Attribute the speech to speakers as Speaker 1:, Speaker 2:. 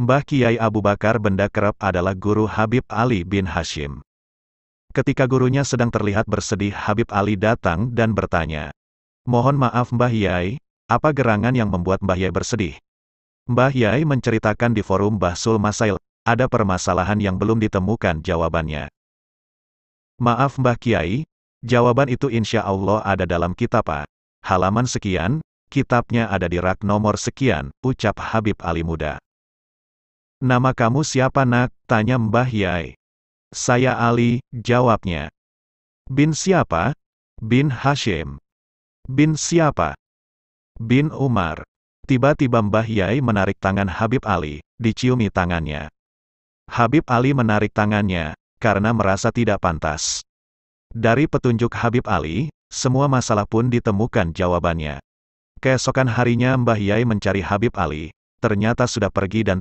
Speaker 1: Mbah Kiai Abu Bakar Benda Kerap adalah guru Habib Ali bin Hashim. Ketika gurunya sedang terlihat bersedih Habib Ali datang dan bertanya. Mohon maaf Mbah Yai, apa gerangan yang membuat Mbah Yai bersedih? Mbah Yai menceritakan di forum Mbah Masail, ada permasalahan yang belum ditemukan jawabannya. Maaf Mbah Kiai, jawaban itu insya Allah ada dalam kitab A. Halaman sekian, kitabnya ada di rak nomor sekian, ucap Habib Ali Muda. Nama kamu siapa nak? Tanya Mbah Yai. Saya Ali, jawabnya. Bin siapa? Bin Hashim. Bin siapa? Bin Umar. Tiba-tiba Mbah Yai menarik tangan Habib Ali, diciumi tangannya. Habib Ali menarik tangannya, karena merasa tidak pantas. Dari petunjuk Habib Ali, semua masalah pun ditemukan jawabannya. Keesokan harinya Mbah Yai mencari Habib Ali, ternyata sudah pergi dan